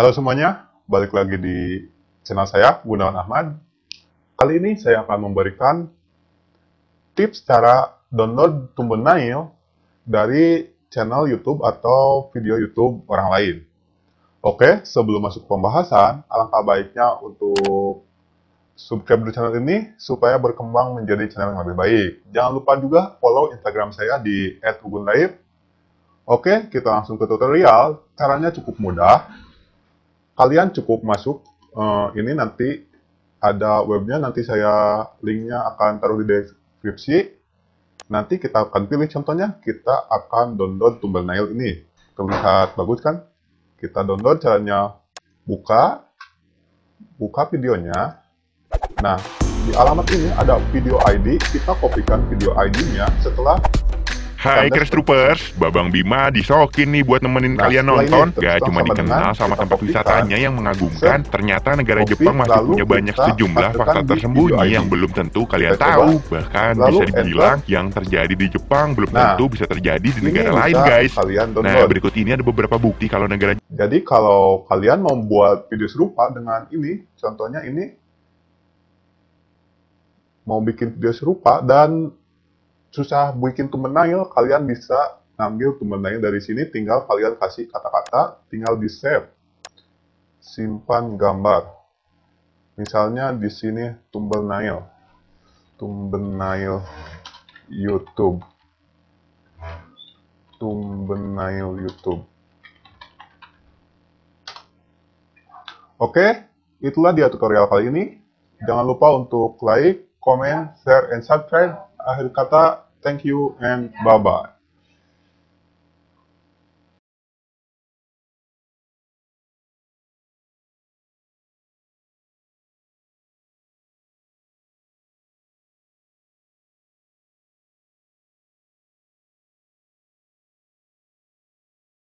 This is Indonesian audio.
Halo semuanya, balik lagi di channel saya, Gunawan Ahmad. Kali ini saya akan memberikan tips cara download thumbnail dari channel YouTube atau video YouTube orang lain. Oke, sebelum masuk pembahasan, alangkah baiknya untuk subscribe di channel ini supaya berkembang menjadi channel yang lebih baik. Jangan lupa juga follow Instagram saya di @ugunlaib. Oke, kita langsung ke tutorial. Caranya cukup mudah kalian cukup masuk uh, ini nanti ada webnya nanti saya linknya akan taruh di deskripsi nanti kita akan pilih contohnya kita akan download tumbal nail ini terlihat bagus kan kita download caranya buka buka videonya nah di alamat ini ada video ID kita kopikan video ID nya setelah Hai Crash Troopers, Babang Bima disokin nih buat nemenin nah, kalian nonton. Gak cuma dikenal sama tempat wisatanya yang mengagumkan, ternyata negara Jepang masih punya banyak sejumlah fakta tersembunyi yang belum tentu kalian tahu. Bahkan bisa dibilang yang terjadi di Jepang belum nah, tentu bisa terjadi di negara lain guys. Nah berikut ini ada beberapa bukti kalau negara... Jadi kalau kalian mau buat video serupa dengan ini, contohnya ini, mau bikin video serupa dan susah bikin thumbnail, kalian bisa ngambil thumbnail dari sini, tinggal kalian kasih kata-kata, tinggal di save. Simpan gambar. Misalnya di sini thumbnail. Thumbnail YouTube. Thumbnail YouTube. Oke, itulah dia tutorial kali ini. Jangan lupa untuk like, comment, share, and subscribe I will kata. Thank you and bye bye.